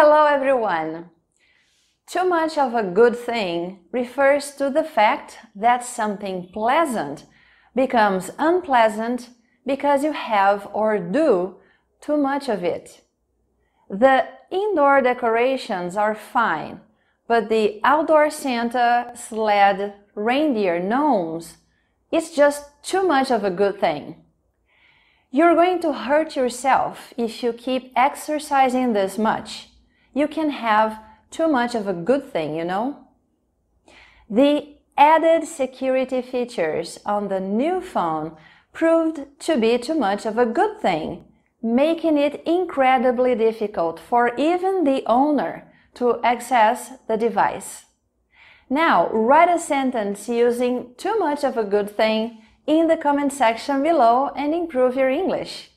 Hello, everyone. Too much of a good thing refers to the fact that something pleasant becomes unpleasant because you have or do too much of it. The indoor decorations are fine, but the outdoor Santa, sled, reindeer, gnomes, it's just too much of a good thing. You're going to hurt yourself if you keep exercising this much you can have too much of a good thing, you know? The added security features on the new phone proved to be too much of a good thing, making it incredibly difficult for even the owner to access the device. Now, write a sentence using too much of a good thing in the comment section below and improve your English.